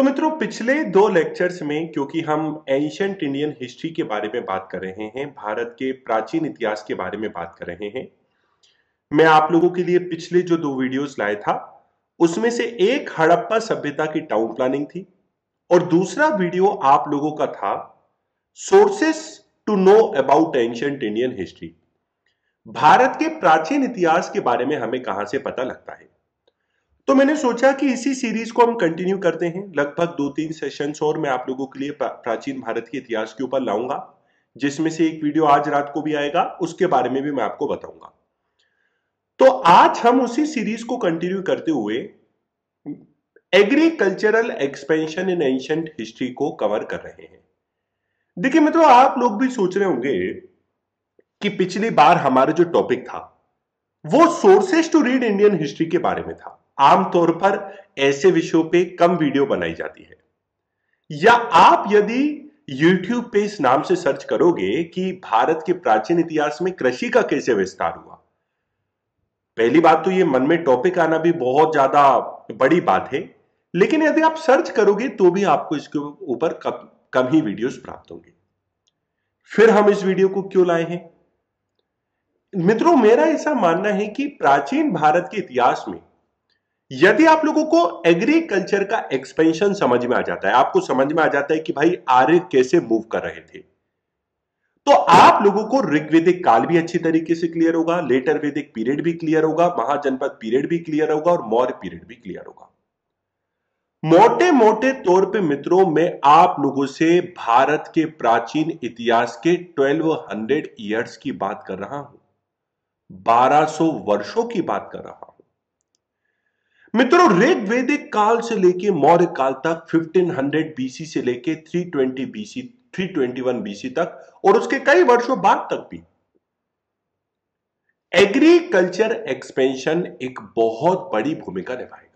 तो मित्रों पिछले दो लेक्चर्स में क्योंकि हम एंशंट इंडियन हिस्ट्री के बारे में बात कर रहे हैं भारत के प्राचीन इतिहास के बारे में बात कर रहे हैं मैं आप लोगों के लिए पिछले जो दो वीडियोस लाए था उसमें से एक हड़प्पा सभ्यता की टाउन प्लानिंग थी और दूसरा वीडियो आप लोगों का था sources to know about ancient Indian history Bharat के प्राचीन इतिहास के बारे में हमें कहां से पता लगता है तो मैंने सोचा कि इसी सीरीज को हम कंटिन्यू करते हैं लगभग दो तीन सेशंस और मैं आप लोगों के लिए प्राचीन भारत के इतिहास के ऊपर लाऊंगा जिसमें से एक वीडियो आज रात को भी आएगा उसके बारे में भी मैं आपको बताऊंगा तो आज हम उसी सीरीज को कंटिन्यू करते हुए agricultural expansion in ancient history को कवर कर रहे हैं देखिए मित्रों तो आप लोग भी सोच रहे होंगे कि पिछली बार हमारा जो टॉपिक था वो sources to read Indian history के बारे में था आमतौर पर ऐसे विषयों पे कम वीडियो बनाई जाती है या आप यदि YouTube पे इस नाम से सर्च करोगे कि भारत के प्राचीन इतिहास में कृषि का कैसे विस्तार हुआ पहली बात तो ये मन में टॉपिक आना भी बहुत ज्यादा बड़ी बात है लेकिन यदि आप सर्च करोगे तो भी आपको इसके ऊपर कम, कम ही वीडियोस प्राप्त होंगे फिर हम इस वीडियो को क्यों लाए हैं मित्रों मेरा ऐसा मानना है कि प्राचीन भारत के इतिहास में यदि आप लोगों को एग्रीकल्चर का एक्सपेंशन समझ में आ जाता है आपको समझ में आ जाता है कि भाई आर्य कैसे मूव कर रहे थे तो आप लोगों को ऋग्वेदिक काल भी अच्छी तरीके से क्लियर होगा लेटर वेदिक पीरियड भी क्लियर होगा महाजनपद पीरियड भी क्लियर होगा और मौर्य पीरियड भी क्लियर होगा मोटे मोटे तौर पे मित्रों में आप लोगों से भारत के प्राचीन इतिहास के 1200 ईयर्स की बात कर रहा हूं 1200 वर्षों की बात कर रहा हूं मित्रों ऋग वेदिक काल से लेके मौर्य काल तक 1500 बीसी से लेके 320 बीसी 321 बीसी तक और उसके कई वर्षों बाद तक भी एग्रीकल्चर एक्सपेंशन एक बहुत बड़ी भूमिका निभाएगा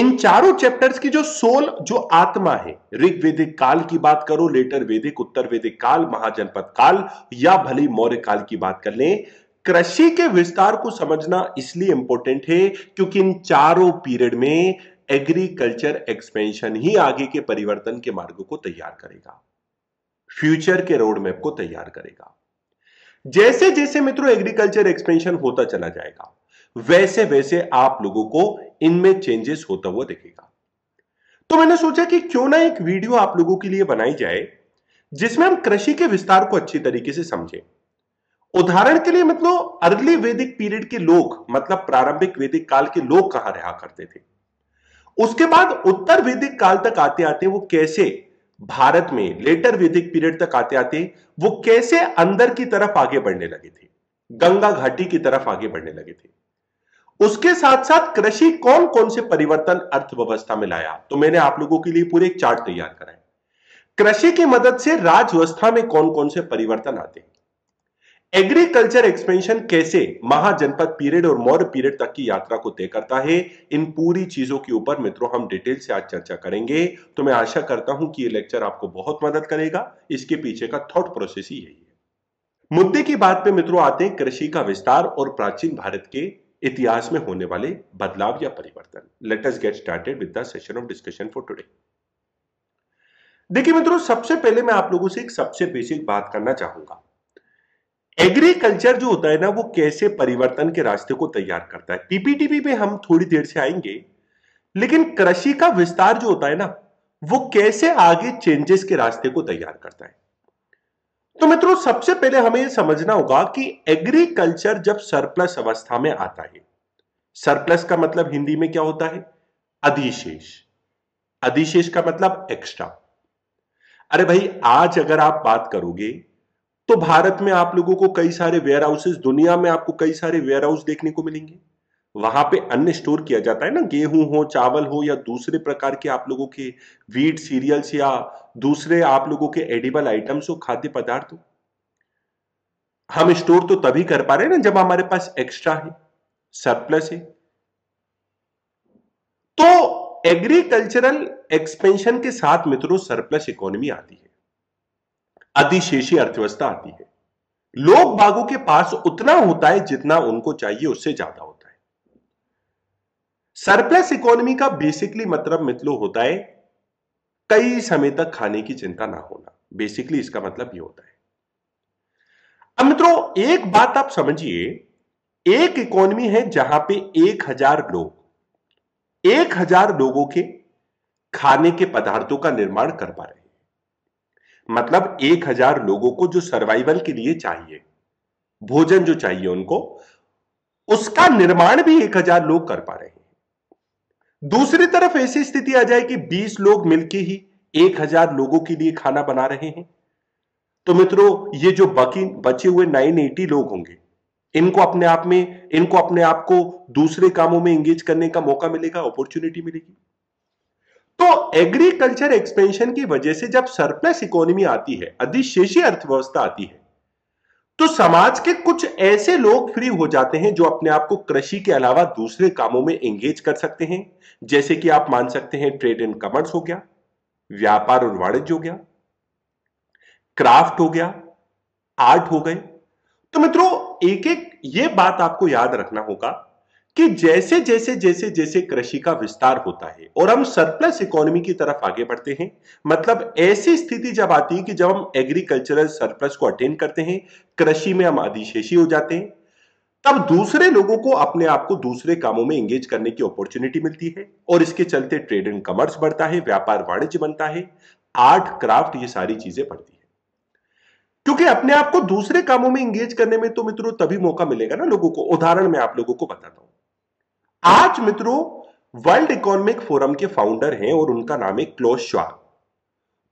इन चारों चैप्टर्स की जो सोल जो आत्मा है ऋग वेदिक काल की बात करो लेटर वेदिक उत्तर वेदिक काल महाजनपद काल या भले मौर्य काल की बात कर लें कृषि के विस्तार को समझना इसलिए इंपॉर्टेंट है क्योंकि इन चारों पीरियड में एग्रीकल्चर एक्सपेंशन ही आगे के परिवर्तन के मार्ग को तैयार करेगा फ्यूचर के रोड मैप को तैयार करेगा जैसे जैसे मित्रों एग्रीकल्चर एक्सपेंशन होता चला जाएगा वैसे वैसे आप लोगों को इनमें चेंजेस होता हुआ दिखेगा तो मैंने सोचा कि क्यों ना एक वीडियो आप लोगों के लिए बनाई जाए जिसमें हम कृषि के विस्तार को अच्छी तरीके से समझें उदाहरण के लिए मतलब अर्ली वैदिक पीरियड के लोग मतलब प्रारंभिक वैदिक काल के लोग कहां रहा करते थे उसके बाद उत्तर वैदिक काल तक आते आते वो कैसे भारत में लेटर वैदिक पीरियड तक आते आते वो कैसे अंदर की तरफ आगे बढ़ने लगे थे गंगा घाटी की तरफ आगे बढ़ने लगे थे उसके साथ साथ कृषि कौन कौन से परिवर्तन अर्थव्यवस्था में लाया तो मैंने आप लोगों के लिए पूरे एक चार्ट तैयार कराए कृषि की मदद से राजव्यवस्था में कौन कौन से परिवर्तन आते हैं एग्रीकल्चर एक्सपेंशन कैसे महाजनपद पीरियड और मौर्य पीरियड तक की यात्रा को तय करता है इन पूरी चीजों के ऊपर मित्रों हम डिटेल से आज चर्चा करेंगे तो मैं आशा करता हूं कि ये लेक्चर आपको बहुत मदद करेगा इसके पीछे का थॉट प्रोसेस ही यही है मुद्दे की बात पे मित्रों आते हैं कृषि का विस्तार और प्राचीन भारत के इतिहास में होने वाले बदलाव या परिवर्तन let's get started with the session of discussion for today देखिए मित्रों सबसे पहले मैं आप लोगों से एक सबसे बेसिक बात करना चाहूंगा एग्रीकल्चर जो होता है ना वो कैसे परिवर्तन के रास्ते को तैयार करता है पीपीटीपी में हम थोड़ी देर से आएंगे लेकिन कृषि का विस्तार जो होता है ना वो कैसे आगे चेंजेस के रास्ते को तैयार करता है तो मित्रों सबसे पहले हमें यह समझना होगा कि एग्रीकल्चर जब सरप्लस अवस्था में आता है सरप्लस का मतलब हिंदी में क्या होता है अधिशेष अधिशेष का मतलब एक्स्ट्रा अरे भाई आज अगर आप बात करोगे तो भारत में आप लोगों को कई सारे वेयर हाउसेस दुनिया में आपको कई सारे वेयर हाउस देखने को मिलेंगे वहां पे अन्य स्टोर किया जाता है ना गेहूं हो चावल हो या दूसरे प्रकार के आप लोगों के वीट सीरियल्स या दूसरे आप लोगों के एडिबल आइटम्स हो खाद्य पदार्थ हो हम स्टोर तो तभी कर पा रहे हैं ना जब हमारे पास एक्स्ट्रा है सरप्लस है तो एग्रीकल्चरल एक्सपेंशन के साथ मित्रों सरप्लस इकोनॉमी आती है अधिशेषी अर्थव्यवस्था आती है लोग बागों के पास उतना होता है जितना उनको चाहिए उससे ज्यादा होता है सरप्लस इकोनॉमी का बेसिकली मतलब मितलो होता है कई समय तक खाने की चिंता ना होना बेसिकली इसका मतलब ये होता है अब मित्रों एक बात आप समझिए एक इकोनॉमी है जहां पे एक हजार लोग एक हजार लोगों के खाने के पदार्थों का निर्माण कर पा रहे हैं मतलब एक हजार लोगों को जो सर्वाइवल के लिए चाहिए भोजन जो चाहिए उनको उसका निर्माण भी एक हजार लोग कर पा रहे हैं दूसरी तरफ ऐसी स्थिति आ जाए कि बीस लोग मिलकर ही एक हजार लोगों के लिए खाना बना रहे हैं तो मित्रों ये जो बाकी बचे हुए 980 लोग होंगे इनको अपने आप में इनको अपने आप को दूसरे कामों में एंगेज करने का मौका मिलेगा अपॉर्चुनिटी मिलेगी तो एग्रीकल्चर एक्सपेंशन की वजह से जब सरप्लस इकोनॉमी आती है अधिशेषी अर्थव्यवस्था आती है तो समाज के कुछ ऐसे लोग फ्री हो जाते हैं जो अपने आप को कृषि के अलावा दूसरे कामों में एंगेज कर सकते हैं जैसे कि आप मान सकते हैं ट्रेड एंड कॉमर्स हो गया व्यापार और वाणिज्य हो गया क्राफ्ट हो गया आर्ट हो गए तो मित्रों एक एक ये बात आपको याद रखना होगा कि जैसे जैसे जैसे जैसे कृषि का विस्तार होता है और हम सरप्लस इकोनॉमी की तरफ आगे बढ़ते हैं मतलब ऐसी स्थिति जब आती है कि जब हम एग्रीकल्चरल सरप्लस को अटेन करते हैं कृषि में हम आदिशेषी हो जाते हैं तब दूसरे लोगों को अपने आप को दूसरे कामों में एंगेज करने की अपॉर्चुनिटी मिलती है और इसके चलते ट्रेड एंड कॉमर्स बढ़ता है व्यापार वाणिज्य बनता है आर्ट क्राफ्ट ये सारी चीजें बढ़ती है क्योंकि अपने आप को दूसरे कामों में एंगेज करने में तो मित्रों तभी मौका मिलेगा ना लोगों को उदाहरण मैं आप लोगों को बताता हूं आज मित्रों वर्ल्ड इकोनॉमिक फोरम के फाउंडर हैं और उनका नाम है क्लोज श्वाग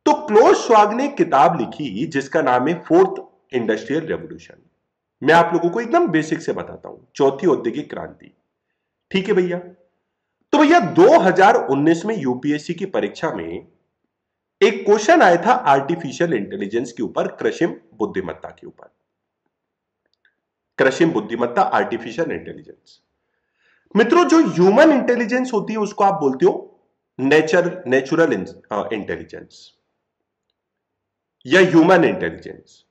तो क्लोज श्वाग ने किताब लिखी जिसका नाम है फोर्थ इंडस्ट्रियल रेवोल्यूशन मैं आप लोगों को एकदम बेसिक से बताता हूं चौथी औद्योगिक क्रांति ठीक है भैया तो भैया 2019 में यूपीएससी की परीक्षा में एक क्वेश्चन आया था आर्टिफिशियल इंटेलिजेंस के ऊपर कृषिम बुद्धिमत्ता के ऊपर कृषिम बुद्धिमत्ता आर्टिफिशियल इंटेलिजेंस मित्रों जो ह्यूमन इंटेलिजेंस होती है उसको आप बोलते हो नेचर नेचुरल इंटेलिजेंस या ह्यूमन इंटेलिजेंस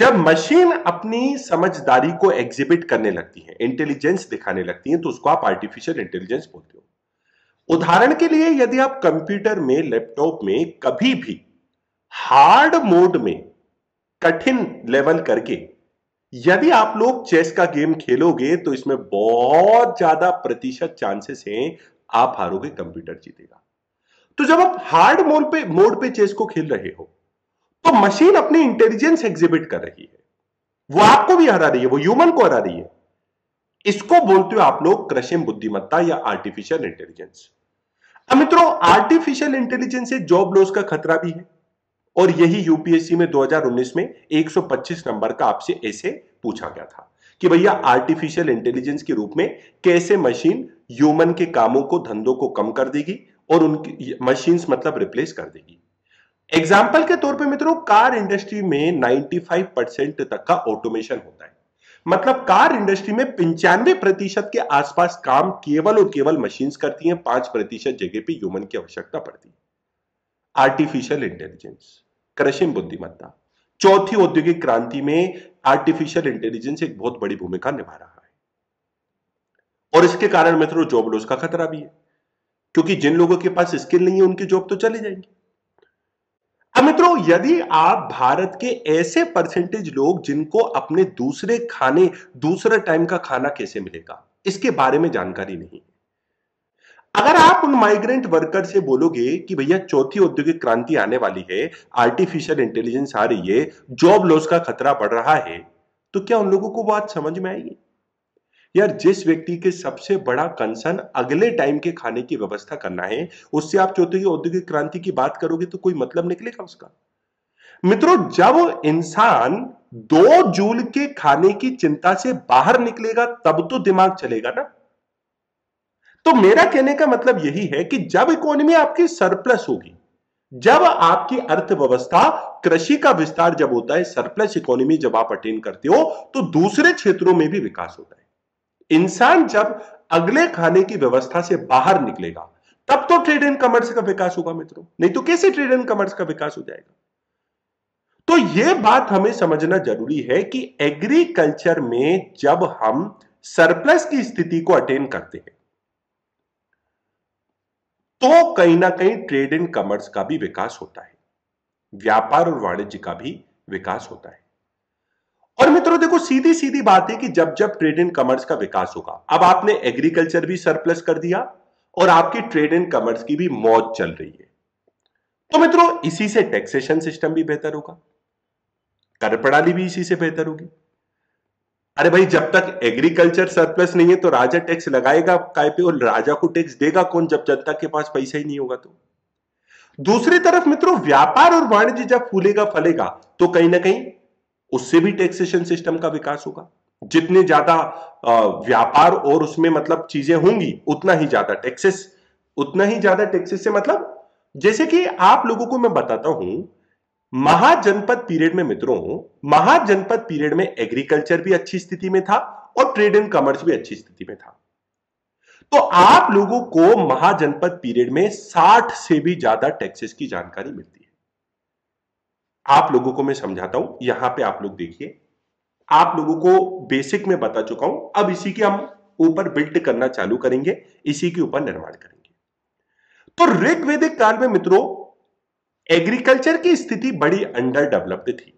जब मशीन अपनी समझदारी को एग्जिबिट करने लगती है इंटेलिजेंस दिखाने लगती है तो उसको आप आर्टिफिशियल इंटेलिजेंस बोलते हो उदाहरण के लिए यदि आप कंप्यूटर में लैपटॉप में कभी भी हार्ड मोड में कठिन लेवल करके यदि आप लोग चेस का गेम खेलोगे तो इसमें बहुत ज्यादा प्रतिशत चांसेस हैं आप हारोगे कंप्यूटर जीतेगा तो जब आप हार्ड मोड पे मोड पे चेस को खेल रहे हो तो मशीन अपनी इंटेलिजेंस एग्जिबिट कर रही है वो आपको भी हरा रही है वो ह्यूमन को हरा रही है इसको बोलते हो आप लोग कृषि बुद्धिमत्ता या आर्टिफिशियल इंटेलिजेंस अब मित्रों आर्टिफिशियल इंटेलिजेंस से जॉब लॉस का खतरा भी है और यही यूपीएससी में 2019 में 125 नंबर का आपसे ऐसे पूछा गया था कि भैया आर्टिफिशियल इंटेलिजेंस के रूप में कैसे मशीन ह्यूमन के कामों को धंधों को कम कर देगी और उनकी मशीन मतलब रिप्लेस कर देगी एग्जाम्पल के तौर पे मित्रों कार इंडस्ट्री में 95 परसेंट तक का ऑटोमेशन होता है मतलब कार इंडस्ट्री में पंचानवे प्रतिशत के आसपास काम केवल और केवल मशीन करती हैं पांच प्रतिशत जगह पे ह्यूमन की आवश्यकता पड़ती है आर्टिफिशियल इंटेलिजेंस कृषि बुद्धिमत्ता चौथी औद्योगिक क्रांति में आर्टिफिशियल इंटेलिजेंस एक बहुत बड़ी भूमिका निभा रहा है और इसके कारण मित्रों जॉब लॉस का खतरा भी है क्योंकि जिन लोगों के पास स्किल नहीं है उनकी जॉब तो चली जाएंगी अब मित्रों यदि आप भारत के ऐसे परसेंटेज लोग जिनको अपने दूसरे खाने दूसरे टाइम का खाना कैसे मिलेगा इसके बारे में जानकारी नहीं है अगर आप उन माइग्रेंट वर्कर से बोलोगे कि भैया चौथी औद्योगिक क्रांति आने वाली है आर्टिफिशियल इंटेलिजेंस आ रही है जॉब लॉस का खतरा बढ़ रहा है तो क्या उन लोगों को बात समझ में आएगी यार जिस व्यक्ति के सबसे बड़ा कंसर्न अगले टाइम के खाने की व्यवस्था करना है उससे आप चौथी औद्योगिक क्रांति की बात करोगे तो कोई मतलब निकलेगा उसका मित्रों जब इंसान दो जूल के खाने की चिंता से बाहर निकलेगा तब तो दिमाग चलेगा ना तो मेरा कहने का मतलब यही है कि जब इकोनॉमी आपकी सरप्लस होगी जब आपकी अर्थव्यवस्था कृषि का विस्तार जब होता है सरप्लस इकोनॉमी जब आप अटेन करते हो तो दूसरे क्षेत्रों में भी विकास होता है इंसान जब अगले खाने की व्यवस्था से बाहर निकलेगा तब तो ट्रेड एंड कॉमर्स का विकास होगा मित्रों नहीं तो कैसे ट्रेड एंड कॉमर्स का विकास हो जाएगा तो यह बात हमें समझना जरूरी है कि एग्रीकल्चर में जब हम सरप्लस की स्थिति को अटेन करते हैं तो कहीं ना कहीं ट्रेड एंड कमर्स का भी विकास होता है व्यापार और वाणिज्य का भी विकास होता है और मित्रों देखो सीधी सीधी बात है कि जब जब ट्रेड एंड कमर्स का विकास होगा अब आपने एग्रीकल्चर भी सरप्लस कर दिया और आपकी ट्रेड एंड कमर्स की भी मौज चल रही है तो मित्रों इसी से टैक्सेशन सिस्टम भी बेहतर होगा कर प्रणाली भी इसी से बेहतर होगी अरे भाई जब तक एग्रीकल्चर सरप्लस नहीं है तो राजा टैक्स लगाएगा काय पे और राजा को टैक्स देगा कौन जब जनता के पास पैसा ही नहीं होगा तो दूसरी तरफ मित्रों व्यापार और वाणिज्य जब फूलेगा फलेगा तो कहीं ना कहीं उससे भी टैक्सेशन सिस्टम का विकास होगा जितने ज्यादा व्यापार और उसमें मतलब चीजें होंगी उतना ही ज्यादा टैक्सेस उतना ही ज्यादा टैक्सेस से मतलब जैसे कि आप लोगों को मैं बताता हूं महाजनपद पीरियड में मित्रों महाजनपद पीरियड में एग्रीकल्चर भी अच्छी स्थिति में था और ट्रेड एंड कॉमर्स भी अच्छी स्थिति में था तो आप लोगों को महाजनपद पीरियड में 60 से भी ज्यादा टैक्सेस की जानकारी मिलती है आप लोगों को मैं समझाता हूं यहां पे आप लोग देखिए आप लोगों को बेसिक में बता चुका हूं अब इसी के हम ऊपर बिल्ड करना चालू करेंगे इसी के ऊपर निर्माण करेंगे तो ऋग्वेदिक काल में मित्रों एग्रीकल्चर की स्थिति बड़ी अंडर डेवलप्ड थी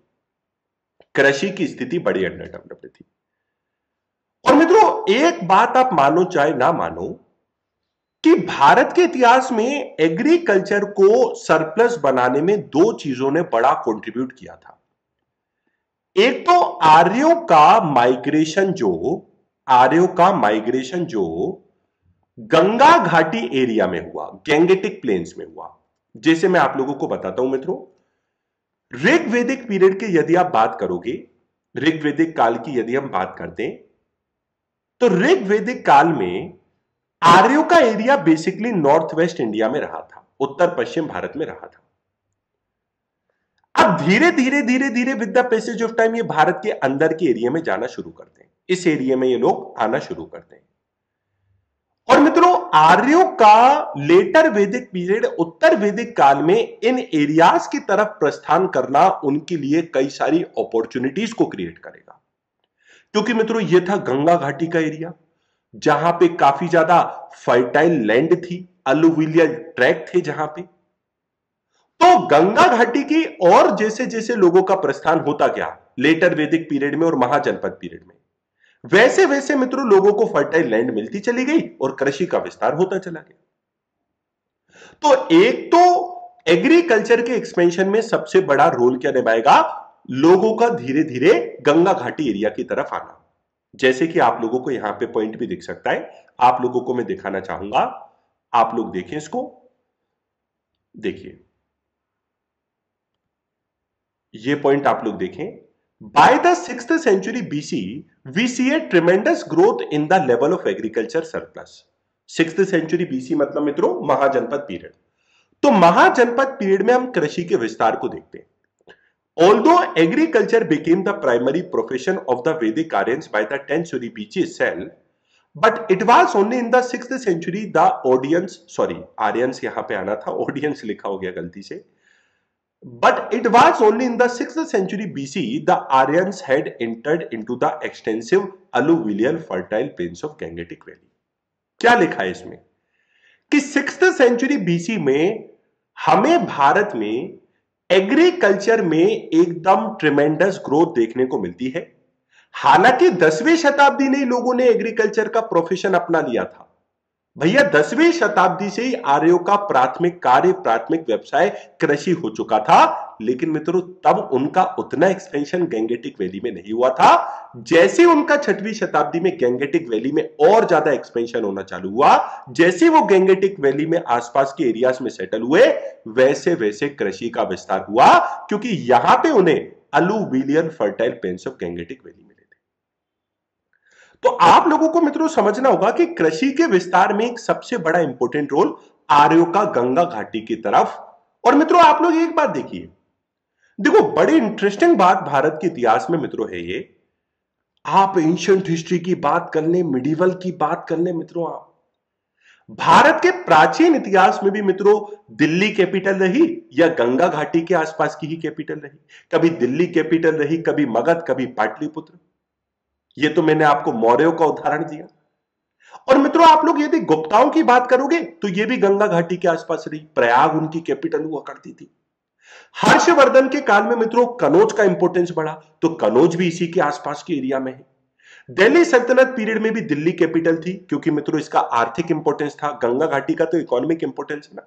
कृषि की स्थिति बड़ी अंडर डेवलप्ड थी और मित्रों एक बात आप मानो चाहे ना मानो कि भारत के इतिहास में एग्रीकल्चर को सरप्लस बनाने में दो चीजों ने बड़ा कंट्रीब्यूट किया था एक तो आर्यो का माइग्रेशन जो आर्यो का माइग्रेशन जो गंगा घाटी एरिया में हुआ गैंगेटिक प्लेन्स में हुआ जैसे मैं आप लोगों को बताता हूं मित्रों ऋग पीरियड की यदि आप बात करोगे ऋग काल की यदि हम बात करते हैं तो ऋग काल में आर्यो का area basically north west India में रहा था उत्तर पश्चिम भारत में रहा था अब धीरे धीरे धीरे धीरे with the passage of time ये भारत के अंदर के एरिया में जाना शुरू करते हैं इस एरिया में ये लोग आना शुरू करते हैं और मित्रों आर्यों का लेटर वैदिक पीरियड उत्तर वैदिक काल में इन एरियाज की तरफ प्रस्थान करना उनके लिए कई सारी अपॉर्चुनिटीज को क्रिएट करेगा क्योंकि मित्रों यह था गंगा घाटी का एरिया जहां पे काफी ज्यादा फर्टाइल लैंड थी अलुविलियल ट्रैक थे जहां पे तो गंगा घाटी की और जैसे जैसे लोगों का प्रस्थान होता गया लेटर वैदिक पीरियड में और महाजनपद पीरियड में वैसे वैसे मित्रों लोगों को फर्टाइल लैंड मिलती चली गई और कृषि का विस्तार होता चला गया तो एक तो एग्रीकल्चर के एक्सपेंशन में सबसे बड़ा रोल क्या निभाएगा लोगों का धीरे धीरे गंगा घाटी एरिया की तरफ आना जैसे कि आप लोगों को यहां पे पॉइंट भी दिख सकता है आप लोगों को मैं दिखाना चाहूंगा आप लोग देखें इसको देखिए ये पॉइंट आप लोग देखें By the 6th century BC, we see a tremendous growth in the level of agriculture surplus. 6th century BC मतलब मित्रों महाजनपद पीरियड तो महाजनपद पीरियड में हम कृषि के विस्तार को देखते हैं although agriculture became the primary profession of the Vedic Aryans by the tenth century BCE but it was only in the six century the audience sorry Aryans यहां पे आना था ऑडियंस लिखा हो गया गलती से But it was only in the 6th century BC the Aryans had entered into the extensive alluvial fertile plains of gangetic valley क्या लिखा है इसमें कि सिक्स सेंचुरी बीसी में हमें भारत में एग्रीकल्चर में एकदम ट्रिमेंडस ग्रोथ देखने को मिलती है हालांकि दसवीं शताब्दी ने लोगों ने एग्रीकल्चर का प्रोफेशन अपना लिया था भैया दसवीं शताब्दी से ही आर्यो का प्राथमिक कार्य प्राथमिक व्यवसाय कृषि हो चुका था लेकिन मित्रों तब उनका उतना एक्सपेंशन गैंगेटिक वैली में नहीं हुआ था जैसे उनका छठवीं शताब्दी में गैंगेटिक वैली में और ज्यादा एक्सपेंशन होना चालू हुआ जैसे वो गैंगेटिक वैली में आसपास के एरियाज में सेटल हुए वैसे वैसे कृषि का विस्तार हुआ क्योंकि यहां पे उन्हें alluvial fertile plains of Gangetic valley में तो आप लोगों को मित्रों समझना होगा कि कृषि के विस्तार में एक सबसे बड़ा इंपॉर्टेंट रोल आर्यो का गंगा घाटी की तरफ और मित्रों आप लोग एक बात देखिए देखो बड़ी इंटरेस्टिंग बात भारत के इतिहास में मित्रों है ये आप एंशियंट हिस्ट्री की बात कर ले मिडिवल की बात कर ले मित्रों आप भारत के प्राचीन इतिहास में भी मित्रों दिल्ली कैपिटल रही या गंगा घाटी के आसपास की ही कैपिटल रही कभी दिल्ली कैपिटल रही कभी मगध कभी पाटलिपुत्र ये तो मैंने आपको मौर्यों का उदाहरण दिया और मित्रों आप लोग यदि गुप्ताओं की बात करोगे तो ये भी गंगा घाटी के आसपास रही प्रयाग उनकी कैपिटल हुआ करती थी हर्षवर्धन के काल में मित्रों कनौज का इंपोर्टेंस बढ़ा तो कनौज भी इसी के आसपास के एरिया में है दिल्ली सल्तनत पीरियड में भी दिल्ली कैपिटल थी क्योंकि मित्रों इसका आर्थिक इंपोर्टेंस था गंगा घाटी का तो इकोनॉमिक इंपोर्टेंस है ना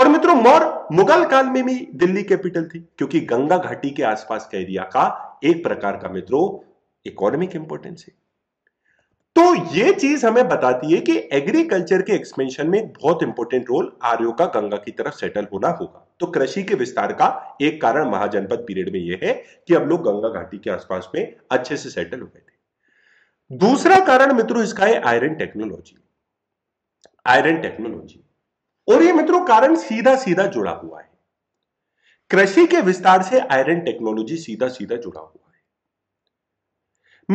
और मित्रों मौर्य मुगल काल में भी दिल्ली कैपिटल थी क्योंकि गंगा घाटी के आसपास का एरिया का एक प्रकार का मित्रों इकोनॉमिक इंपोर्टेंस है तो ये चीज हमें बताती है कि एग्रीकल्चर के एक्सपेंशन में एक बहुत इंपोर्टेंट रोल आर्यो का गंगा की तरफ सेटल होना होगा तो कृषि के विस्तार का एक कारण महाजनपद पीरियड में यह है कि अब लोग गंगा घाटी के आसपास में अच्छे से सेटल हो गए थे दूसरा कारण मित्रों इसका है आयरन टेक्नोलॉजी आयरन टेक्नोलॉजी और ये मित्रों कारण सीधा सीधा जुड़ा हुआ है कृषि के विस्तार से आयरन टेक्नोलॉजी सीधा सीधा जुड़ा हुआ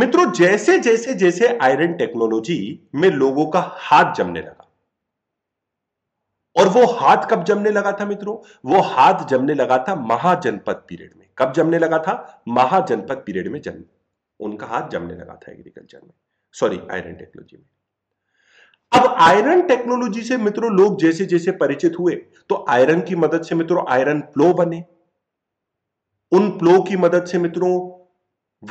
मित्रों जैसे जैसे जैसे आयरन टेक्नोलॉजी में लोगों का हाथ जमने लगा और वो हाथ कब जमने लगा था मित्रों वो हाथ जमने लगा था महाजनपद पीरियड में कब जमने लगा था महाजनपद पीरियड में जन्म उनका हाथ जमने लगा था एग्रीकल्चर में सॉरी आयरन टेक्नोलॉजी में अब आयरन टेक्नोलॉजी से मित्रों लोग जैसे जैसे परिचित हुए तो आयरन की मदद से मित्रों आयरन प्लो बने उन प्लो की मदद से मित्रों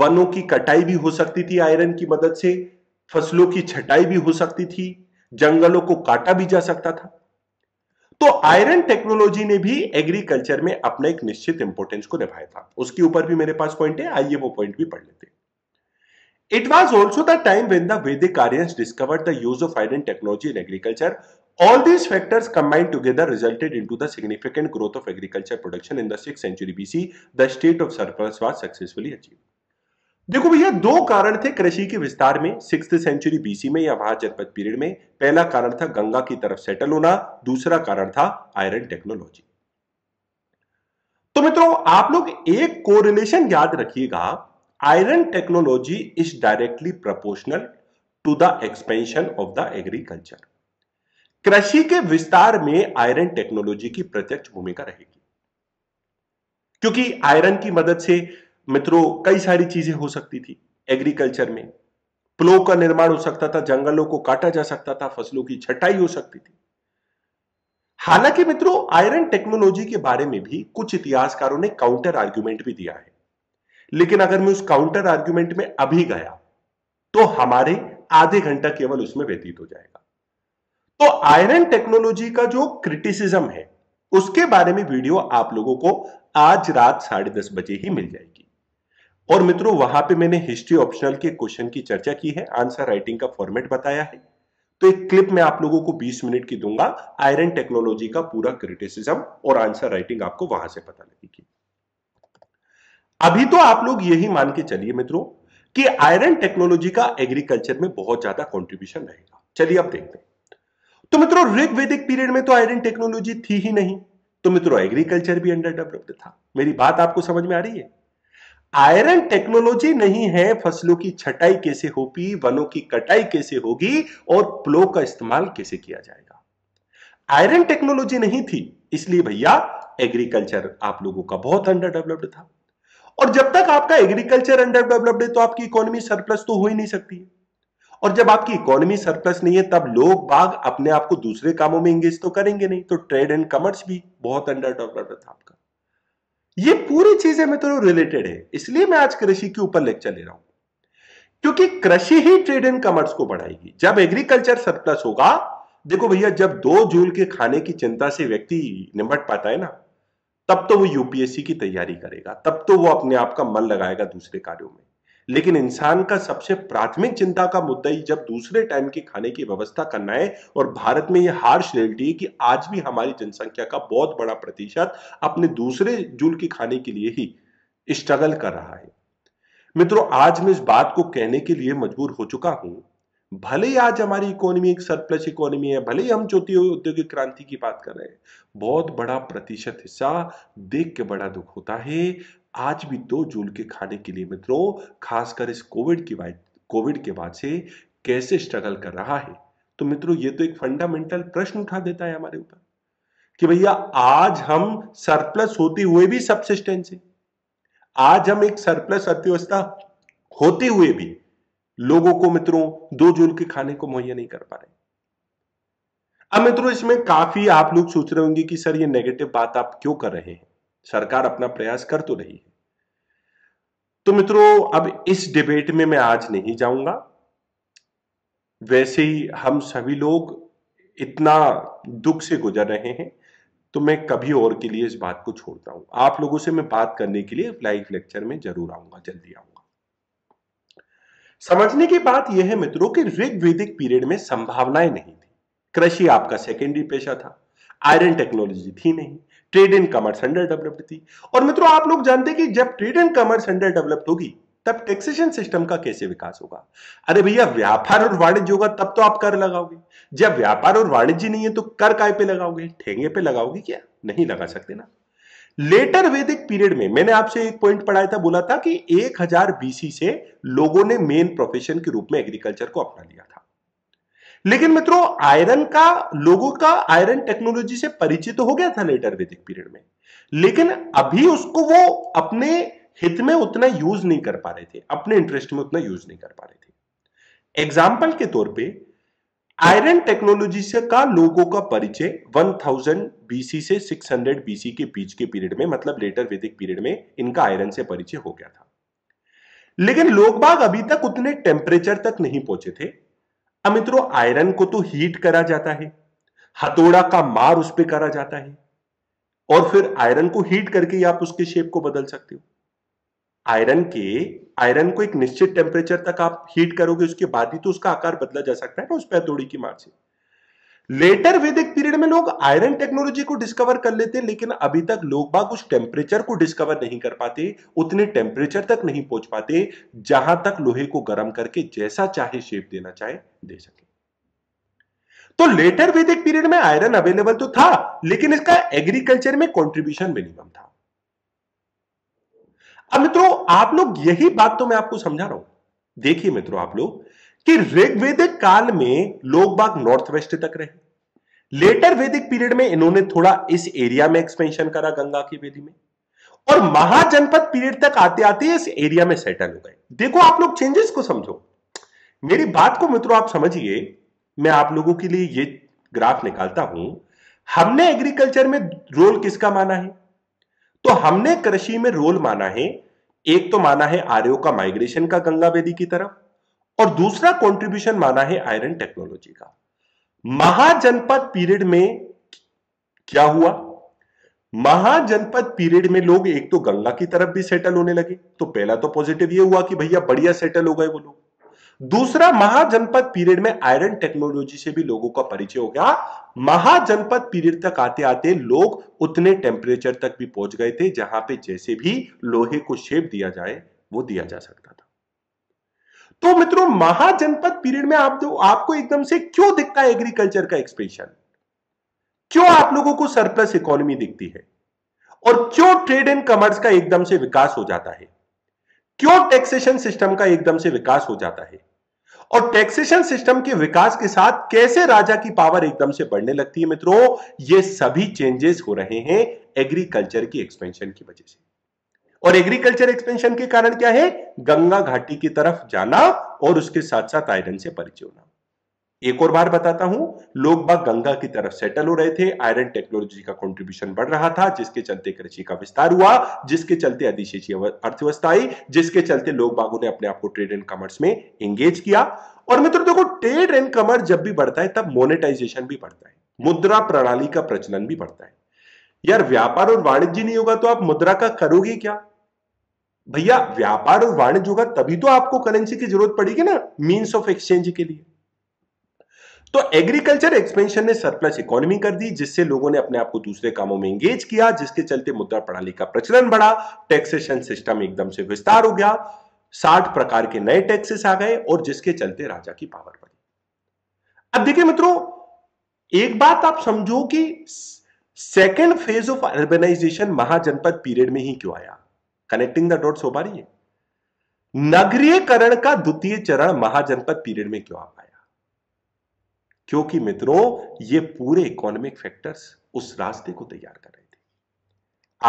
वनों की कटाई भी हो सकती थी आयरन की मदद से फसलों की छटाई भी हो सकती थी जंगलों को काटा भी जा सकता था तो आयरन टेक्नोलॉजी ने भी एग्रीकल्चर में अपना एक निश्चित इंपोर्टेंस को निभाया था उसके ऊपर भी मेरे पास पॉइंट है आइए वो पॉइंट भी पढ़ लेते it was also the time when the Vedic Aryans discovered the use of iron technology in agriculture all these factors combined together resulted in to the significant growth of agriculture production in the six century BC the state of surplus was successfully achieve देखो भैया दो कारण थे कृषि के विस्तार में six century BC में या वहां जनपद पीरियड में पहला कारण था गंगा की तरफ सेटल होना दूसरा कारण था आयरन टेक्नोलॉजी तो मित्रों आप लोग एक कोरिलेशन याद रखिएगा iron technology is directly proportional to the expansion of the agriculture कृषि के विस्तार में आयरन टेक्नोलॉजी की प्रत्यक्ष भूमिका रहेगी क्योंकि आयरन की मदद से मित्रों कई सारी चीजें हो सकती थी एग्रीकल्चर में प्लो का निर्माण हो सकता था जंगलों को काटा जा सकता था फसलों की छटाई हो सकती थी हालांकि मित्रों आयरन टेक्नोलॉजी के बारे में भी कुछ इतिहासकारों ने काउंटर आर्ग्यूमेंट भी दिया है लेकिन अगर मैं उस काउंटर आर्ग्यूमेंट में अभी गया तो हमारे आधे घंटा केवल उसमें व्यतीत हो जाएगा तो आयरन टेक्नोलॉजी का जो क्रिटिसिज्म है उसके बारे में वीडियो आप लोगों को आज रात साढ़े दस बजे ही मिल जाएगी और मित्रों वहां पे मैंने हिस्ट्री ऑप्शनल के क्वेश्चन की चर्चा की है आंसर राइटिंग का फॉर्मेट बताया है तो एक क्लिप मैं आप लोगों को 20 मिनट की दूंगा आयरन टेक्नोलॉजी का पूरा क्रिटिसिज्म और आंसर राइटिंग आपको वहां से पता लगेगी अभी तो आप लोग यही मान के चलिए मित्रों कि आयरन टेक्नोलॉजी का एग्रीकल्चर में बहुत ज्यादा कॉन्ट्रीब्यूशन रहेगा चलिए अब देखते हैं तो मित्रों वैदिक पीरियड में तो आयरन टेक्नोलॉजी थी ही नहीं तो मित्रों एग्रीकल्चर भी अंडर डेवलप्ड था मेरी बात आपको समझ में आ रही है आयरन टेक्नोलॉजी नहीं है फसलों की छटाई कैसे होगी वनों की कटाई कैसे होगी और प्लो का इस्तेमाल कैसे किया जाएगा आयरन टेक्नोलॉजी नहीं थी इसलिए भैया एग्रीकल्चर आप लोगों का बहुत अंडर डेवलप्ड था और जब तक आपका एग्रीकल्चर अंडर डेवलप्ड है तो आपकी इकोनॉमी सरप्लस तो हो ही नहीं सकती और जब आपकी इकोनॉमी सरप्लस नहीं है तब लोग बाग अपने आप को दूसरे कामों में एंगेज तो करेंगे नहीं तो ट्रेड एंड कॉमर्स भी बहुत अंडर डेवलप्ड था आपका ये पूरी चीजें मित्रों तो रिलेटेड है इसलिए मैं आज कृषि के ऊपर लेक्चर ले रहा हूं क्योंकि कृषि ही ट्रेड एंड कॉमर्स को बढ़ाएगी जब एग्रीकल्चर सरप्लस होगा देखो भैया जब दो जूल के खाने की चिंता से व्यक्ति निमट पाता है ना तब तो वो यूपीएससी की तैयारी करेगा तब तो वो अपने आप का मन लगाएगा दूसरे कार्यों में लेकिन इंसान का सबसे प्राथमिक चिंता का मुद्दा ही जब दूसरे टाइम के खाने की व्यवस्था करना है और भारत में यह हार्श रियलिटी है कि आज भी हमारी जनसंख्या का बहुत बड़ा प्रतिशत अपने दूसरे जूल के खाने के लिए ही स्ट्रगल कर रहा है मित्रों आज मैं इस बात को कहने के लिए मजबूर हो चुका हूं भले ही आज हमारी इकोनॉमी एक सरप्लस इकोनॉमी है भले ही हम चौथी औद्योगिक क्रांति की बात कर रहे हैं बहुत बड़ा प्रतिशत हिस्सा देख के बड़ा दुख होता है आज भी दो जूल के खाने के लिए मित्रों खासकर इस कोविड की कोविड के बाद से कैसे स्ट्रगल कर रहा है तो मित्रों ये तो एक फंडामेंटल प्रश्न उठा देता है हमारे ऊपर कि भैया आज हम सरप्लस होते हुए भी सबसिस्टेंस है आज हम एक सरप्लस अर्थव्यवस्था होते हुए भी लोगों को मित्रों दो जूल के खाने को मुहैया नहीं कर पा रहे अब मित्रों इसमें काफी आप लोग सोच रहे होंगे कि सर ये नेगेटिव बात आप क्यों कर रहे हैं सरकार अपना प्रयास कर तो रही है तो मित्रों अब इस डिबेट में मैं आज नहीं जाऊंगा वैसे ही हम सभी लोग इतना दुख से गुजर रहे हैं तो मैं कभी और के लिए इस बात को छोड़ता हूं आप लोगों से मैं बात करने के लिए लाइव लेक्चर में जरूर आऊंगा जल्दी आऊंगा समझने की बात यह है मित्रों कि ऋग वैदिक पीरियड में संभावनाएं नहीं थी कृषि आपका सेकेंडरी पेशा था आयरन टेक्नोलॉजी थी नहीं trade and commerce under developed थी और मित्रों आप लोग जानते हैं कि जब trade and commerce under developed होगी तब टैक्सेशन सिस्टम का कैसे विकास होगा अरे भैया व्यापार और वाणिज्य होगा तब तो आप कर लगाओगे जब व्यापार और वाणिज्य नहीं है तो कर काय पे लगाओगे ठेंगे पे लगाओगे क्या नहीं लगा सकते ना लेटर वैदिक पीरियड में मैंने आपसे एक पॉइंट पढ़ाया था बोला था कि 1000 बीसी से लोगों ने मेन प्रोफेशन के रूप में एग्रीकल्चर को अपना लिया था लेकिन मित्रों आयरन का लोगों का आयरन टेक्नोलॉजी से परिचित तो हो गया था लेटर वैदिक पीरियड में लेकिन अभी उसको वो अपने हित में उतना यूज नहीं कर पा रहे थे अपने इंटरेस्ट में उतना यूज नहीं कर पा रहे थे एग्जाम्पल के तौर पे आयरन टेक्नोलॉजी से का लोगों का परिचय 1000 बीसी से 600 बीसी के बीच के पीरियड में मतलब लेटर वैदिक पीरियड में इनका आयरन से परिचय हो गया था लेकिन लोग बाग अभी तक उतने टेम्परेचर तक नहीं पहुंचे थे मित्रों आयरन को तो हीट करा जाता है हथौड़ा का मार उस पर करा जाता है और फिर आयरन को हीट करके आप उसके शेप को बदल सकते हो आयरन के आयरन को एक निश्चित टेम्परेचर तक आप हीट करोगे उसके बाद ही तो उसका आकार बदला जा सकता है ना उस पर हथौड़ी की मार से लेटर वेदिक पीरियड में लोग आयरन टेक्नोलॉजी को डिस्कवर कर लेते हैं लेकिन अभी तक लोग बाग उस टेम्परेचर को डिस्कवर नहीं कर पाते उतने टेम्परेचर तक नहीं पहुंच पाते जहां तक लोहे को गर्म करके जैसा चाहे शेप देना चाहे दे सके तो लेटर वेदिक पीरियड में आयरन अवेलेबल तो था लेकिन इसका एग्रीकल्चर में कॉन्ट्रीब्यूशन मिनिमम था अब मित्रों आप लोग यही बात तो मैं आपको समझा रहा हूं देखिए मित्रों आप लोग कि ऋग्वेदिक काल में लोग बाग नॉर्थ वेस्ट तक रहे लेटर वेदिक पीरियड में इन्होंने थोड़ा इस एरिया में एक्सपेंशन करा गंगा की वेदी में और महाजनपद पीरियड तक आते आते इस एरिया में सेटल हो गए देखो आप लोग चेंजेस को समझो मेरी बात को मित्रों आप समझिए मैं आप लोगों के लिए ये ग्राफ निकालता हूं हमने एग्रीकल्चर में रोल किसका माना है तो हमने कृषि में रोल माना है एक तो माना है आर्यो का माइग्रेशन का गंगा वेदी की तरफ और दूसरा कंट्रीब्यूशन माना है आयरन टेक्नोलॉजी का महाजनपद पीरियड में क्या हुआ महाजनपद पीरियड में लोग एक तो गंगा की तरफ भी सेटल होने लगे तो पहला तो पॉजिटिव ये हुआ कि भैया बढ़िया सेटल हो गए वो लोग दूसरा महाजनपद पीरियड में आयरन टेक्नोलॉजी से भी लोगों का परिचय हो गया महाजनपद पीरियड तक आते आते लोग उतने टेम्परेचर तक भी पहुंच गए थे जहां पे जैसे भी लोहे को शेप दिया जाए वो दिया जा सकता तो मित्रों महाजनपद पीरियड में आप तो आपको एकदम से क्यों दिखता है एग्रीकल्चर का एक्सपेंशन क्यों आप लोगों को सरप्लस इकोनॉमी दिखती है और क्यों ट्रेड एंड कमर्स का एकदम से विकास हो जाता है क्यों टैक्सेशन सिस्टम का एकदम से विकास हो जाता है और टैक्सेशन सिस्टम के विकास के साथ कैसे राजा की पावर एकदम से बढ़ने लगती है मित्रों ये सभी चेंजेस हो रहे हैं एग्रीकल्चर की एक्सपेंशन की वजह से और एग्रीकल्चर एक्सपेंशन के कारण क्या है गंगा घाटी की तरफ जाना और उसके साथ साथ आयरन से परिचय होना एक और बार बताता हूं लोग बाग गंगा की तरफ सेटल हो रहे थे आयरन टेक्नोलॉजी का कंट्रीब्यूशन बढ़ रहा था जिसके चलते कृषि का विस्तार हुआ जिसके चलते अधिशेषी अर्थव्यवस्था आई जिसके चलते लोग बागों ने अपने आप को ट्रेड एंड कॉमर्स में एंगेज किया और मित्रों देखो ट्रेड एंड कॉमर्स जब भी बढ़ता है तब मोनेटाइजेशन भी बढ़ता है मुद्रा प्रणाली का प्रचलन भी बढ़ता है यार व्यापार और वाणिज्य नहीं होगा तो आप मुद्रा का करोगे क्या भैया व्यापार और वाणिज्य होगा तभी तो आपको करेंसी की जरूरत पड़ेगी ना मीन्स ऑफ एक्सचेंज के लिए तो एग्रीकल्चर एक्सपेंशन ने सरप्लस इकोनॉमी कर दी जिससे लोगों ने अपने आप को दूसरे कामों में एंगेज किया जिसके चलते मुद्रा प्रणाली का प्रचलन बढ़ा टैक्सेशन सिस्टम एकदम से विस्तार हो गया साठ प्रकार के नए टैक्सेस आ गए और जिसके चलते राजा की पावर बढ़ी अब देखिए मित्रों एक बात आप समझो कि second phase of urbanization Mahajanapada period में ही क्यों आया कनेक्टिंग द डॉट्स हो पा रही है नगरीयकरण का द्वितीय चरण महाजनपद पीरियड में क्यों आ पाया क्योंकि मित्रों ये पूरे इकोनॉमिक फैक्टर्स उस रास्ते को तैयार कर रहे थे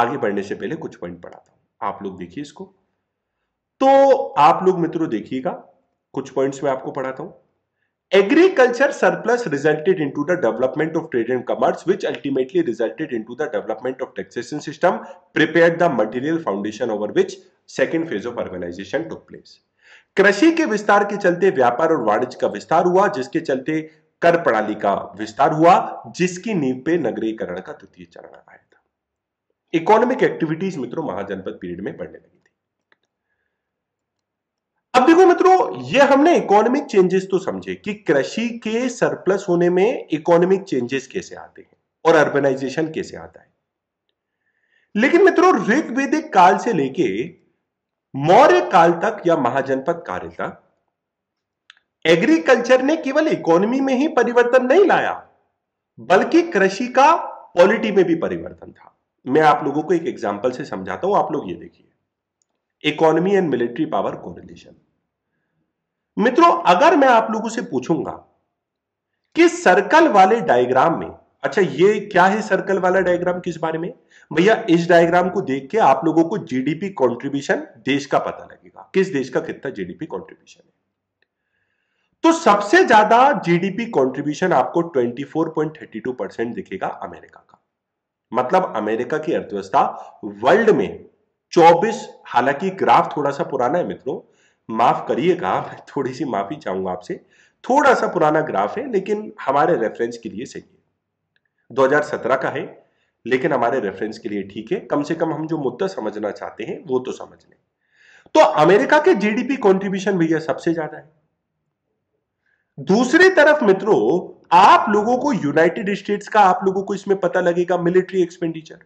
आगे बढ़ने से पहले कुछ पॉइंट पढ़ाता हूं आप लोग देखिए इसको तो आप लोग मित्रों देखिएगा कुछ पॉइंट्स में आपको पढ़ाता हूं Agriculture surplus resulted into the development of trade and commerce which ultimately resulted into the development of taxation system prepared the material foundation over which second phase of urbanization took place. कृषि के विस्तार के चलते व्यापार और वाणिज्य का विस्तार हुआ जिसके चलते कर प्रणाली का विस्तार हुआ जिसकी नींव पे नगरीकरण का द्वितीय चरण आया था इकोनॉमिक एक्टिविटीज मित्रों महाजनपद पीरियड में बढ़ने लगी अब देखो मित्रों ये हमने इकोनॉमिक चेंजेस तो समझे कि कृषि के सरप्लस होने में इकोनॉमिक चेंजेस कैसे आते हैं और अर्बनाइजेशन कैसे आता है लेकिन मित्रों ऋग्वेदिक काल से लेके मौर्य काल तक या महाजनपद काल तक एग्रीकल्चर ने केवल इकोनॉमी में ही परिवर्तन नहीं लाया बल्कि कृषि का पॉलिटी में भी परिवर्तन था मैं आप लोगों को एक एग्जाम्पल से समझाता हूं आप लोग ये देखिए economy and military power correlation मित्रों अगर मैं आप लोगों से पूछूंगा कि सर्कल वाले डायग्राम में अच्छा ये क्या है सर्कल वाला डायग्राम किस बारे में भैया इस डायग्राम को देख के आप लोगों को जीडीपी कंट्रीब्यूशन देश का पता लगेगा किस देश का कितना जीडीपी कंट्रीब्यूशन है तो सबसे ज्यादा जीडीपी कंट्रीब्यूशन आपको 24.32 परसेंट दिखेगा अमेरिका का मतलब अमेरिका की अर्थव्यवस्था वर्ल्ड में 24 हालांकि ग्राफ थोड़ा सा पुराना है मित्रों माफ करिएगा मैं थोड़ी सी माफी चाहूंगा आपसे थोड़ा सा पुराना ग्राफ है लेकिन हमारे रेफरेंस के लिए सही है 2017 का है लेकिन हमारे रेफरेंस के लिए ठीक है कम से कम हम जो मुद्दा समझना चाहते हैं वो तो समझ लें तो अमेरिका के जीडीपी कंट्रीब्यूशन भैया सबसे ज्यादा है दूसरी तरफ मित्रों आप लोगों को यूनाइटेड स्टेट्स का आप लोगों को इसमें पता लगेगा मिलिट्री एक्सपेंडिचर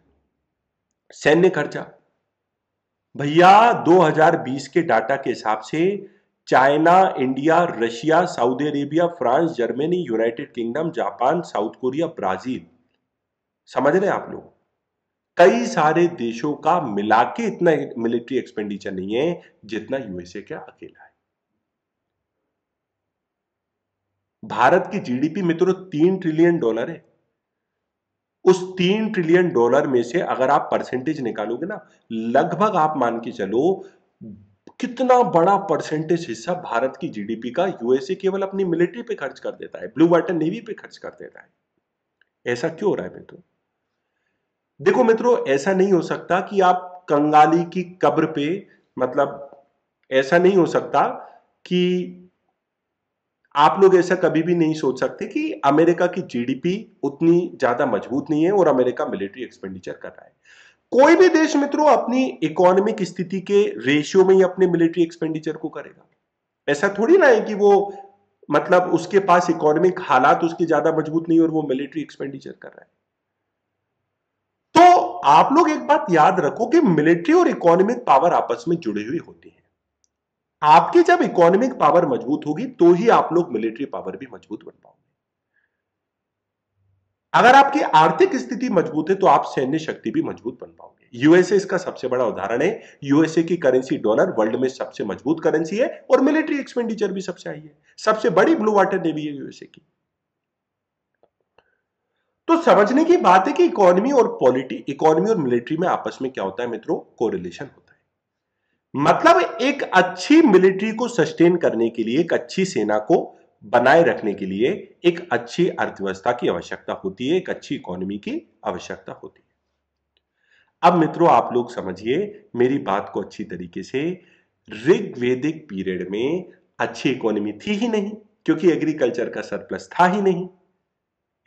सैन्य खर्चा भैया 2020 के डाटा के हिसाब से China India Russia Saudi Arabia France Germany United Kingdom Japan South Korea Brazil समझ रहे आप लोग कई सारे देशों का मिला के इतना मिलिट्री एक्सपेंडिचर नहीं है जितना यूएसए का अकेला है भारत की जीडीपी मित्रों तो तीन ट्रिलियन डॉलर है उस तीन ट्रिलियन डॉलर में से अगर आप परसेंटेज निकालोगे ना लगभग आप मान के चलो कितना बड़ा परसेंटेज हिस्सा भारत की जीडीपी का यूएसए केवल अपनी मिलिट्री पे खर्च कर देता है ब्लू वाटर नेवी पे खर्च कर देता है ऐसा क्यों हो रहा है मित्रों देखो मित्रों ऐसा नहीं हो सकता कि आप कंगाली की कब्र पे मतलब ऐसा नहीं हो सकता कि आप लोग ऐसा कभी भी नहीं सोच सकते कि अमेरिका की जीडीपी उतनी ज्यादा मजबूत नहीं है और अमेरिका मिलिट्री एक्सपेंडिचर कर रहा है कोई भी देश मित्रों अपनी इकोनॉमिक स्थिति के रेशियो में ही अपने मिलिट्री एक्सपेंडिचर को करेगा ऐसा थोड़ी ना है कि वो मतलब उसके पास इकोनॉमिक हालात उसके ज्यादा मजबूत नहीं और वो मिलिट्री एक्सपेंडिचर कर रहा है तो आप लोग एक बात याद रखो कि मिलिट्री और इकोनॉमिक पावर आपस में जुड़ी हुई होती है आपकी जब इकोनॉमिक पावर मजबूत होगी तो ही आप लोग मिलिट्री पावर भी मजबूत बन पाओगे अगर आपकी आर्थिक स्थिति मजबूत है तो आप सैन्य शक्ति भी मजबूत बन पाओगे यूएसए इसका सबसे बड़ा उदाहरण है यूएसए की करेंसी डॉलर वर्ल्ड में सबसे मजबूत करेंसी है और मिलिट्री एक्सपेंडिचर भी सबसे हाई है सबसे बड़ी ब्लू वाटर नेवी है यूएसए की तो समझने की बात है कि इकोनॉमी और पॉलिटी इकोनॉमी और मिलिट्री में आपस में क्या होता है मित्रों कोरिलेशन होता है मतलब एक अच्छी मिलिट्री को सस्टेन करने के लिए एक अच्छी सेना को बनाए रखने के लिए एक अच्छी अर्थव्यवस्था की आवश्यकता होती है एक अच्छी इकोनॉमी की आवश्यकता होती है अब मित्रों आप लोग समझिए मेरी बात को अच्छी तरीके से ऋग्वेदिक पीरियड में अच्छी इकोनॉमी थी ही नहीं क्योंकि एग्रीकल्चर का सरप्लस था ही नहीं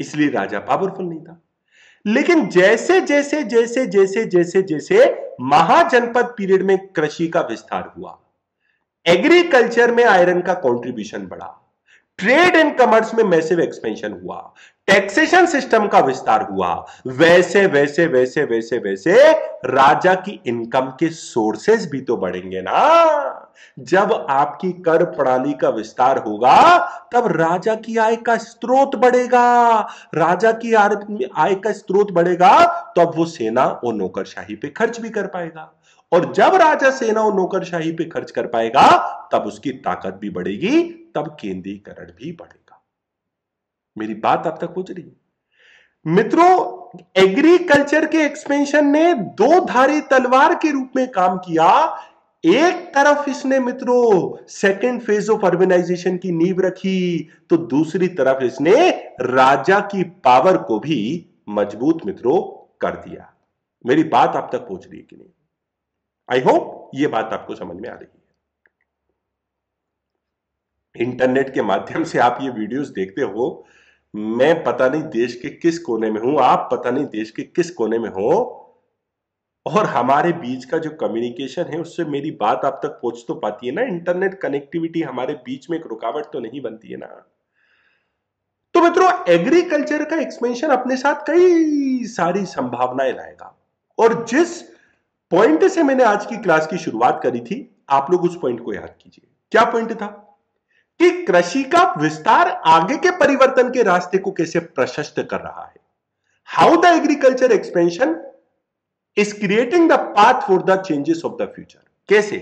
इसलिए राजा पावरफुल नहीं था लेकिन जैसे जैसे जैसे जैसे जैसे जैसे महाजनपद पीरियड में कृषि का विस्तार हुआ एग्रीकल्चर में आयरन का कंट्रीब्यूशन बढ़ा ट्रेड एंड कमर्स में मैसिव एक्सपेंशन हुआ टैक्सेशन सिस्टम का विस्तार हुआ वैसे वैसे वैसे वैसे वैसे राजा की इनकम के सोर्सेस भी तो बढ़ेंगे ना जब आपकी कर प्रणाली का विस्तार होगा तब राजा की आय का स्रोत बढ़ेगा राजा की आय का स्रोत बढ़ेगा तब वो सेना और नौकरशाही पे खर्च भी कर पाएगा और जब राजा सेना और नौकरशाही पे खर्च कर पाएगा तब उसकी ताकत भी बढ़ेगी तब केंद्रीकरण भी बढ़ेगा मेरी बात आप तक पूछ रही है मित्रों एग्रीकल्चर के एक्सपेंशन ने दो धारी तलवार के रूप में काम किया एक तरफ इसने मित्रों सेकेंड फेज ऑफ अर्बेनाइजेशन की नींव रखी तो दूसरी तरफ इसने राजा की पावर को भी मजबूत मित्रों कर दिया मेरी बात आप तक पहुंच रही है कि नहीं आई होप ये बात आपको समझ में आ रही है इंटरनेट के माध्यम से आप ये वीडियोस देखते हो मैं पता नहीं देश के किस कोने में हूं आप पता नहीं देश के किस कोने में हो और हमारे बीच का जो कम्युनिकेशन है उससे मेरी बात आप तक पहुंच तो पाती है ना इंटरनेट कनेक्टिविटी हमारे बीच में एक रुकावट तो नहीं बनती है ना तो मित्रों एग्रीकल्चर का एक्सपेंशन अपने साथ कई सारी संभावनाएं लाएगा और जिस पॉइंट से मैंने आज की क्लास की शुरुआत करी थी आप लोग उस पॉइंट को याद कीजिए क्या पॉइंट था कि कृषि का विस्तार आगे के परिवर्तन के रास्ते को कैसे प्रशस्त कर रहा है how the agriculture expansion is creating the path for the changes of the future कैसे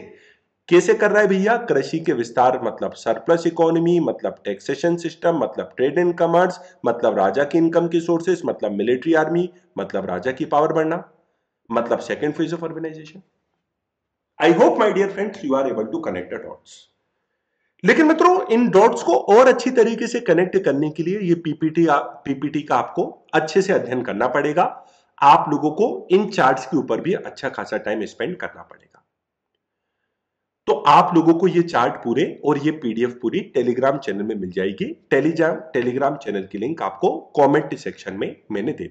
कैसे कर रहा है भैया कृषि के विस्तार मतलब सरप्लस इकोनॉमी मतलब टैक्सेशन सिस्टम मतलब ट्रेड एंड कमर्स मतलब राजा की इनकम की सोर्सेस मतलब मिलिट्री आर्मी मतलब राजा की पावर बढ़ना मतलब second phase of organization I hope my dear friends you are able to connect dots लेकिन मित्रों इन डॉट्स को और अच्छी तरीके से कनेक्ट करने के लिए ये पीपीटी पीपीटी का आपको अच्छे से अध्ययन करना पड़ेगा आप लोगों को इन चार्ट्स के ऊपर भी अच्छा खासा टाइम स्पेंड करना पड़ेगा तो आप लोगों को ये चार्ट पूरे और ये पीडीएफ पूरी टेलीग्राम चैनल में मिल जाएगी टेलीग्राम टेलीग्राम चैनल की लिंक आपको कॉमेंट सेक्शन में मैंने दे